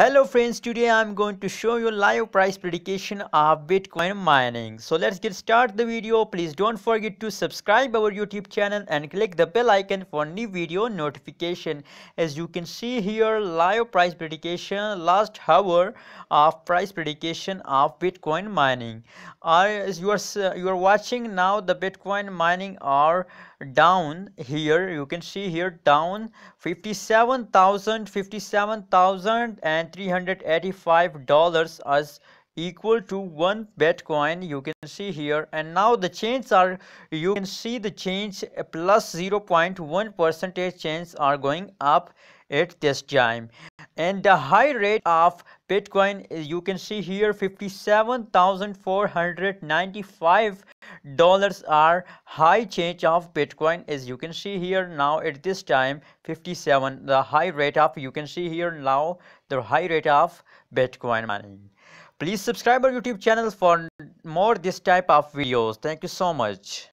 hello friends today i'm going to show you live price prediction of bitcoin mining so let's get start the video please don't forget to subscribe our youtube channel and click the bell icon for new video notification as you can see here live price prediction last hour of price prediction of bitcoin mining uh, as you are uh, you are watching now the bitcoin mining are down here you can see here down 57000 57000 and $385 as equal to one bitcoin you can see here and now the change are you can see the change plus 0.1 percentage change are going up at this time and the high rate of Bitcoin eh, you can see here $57,495 are high change of Bitcoin as you can see here now at this time 57 the high rate of you can see here now the high rate of Bitcoin money. Please subscribe our YouTube channel for more this type of videos. Thank you so much.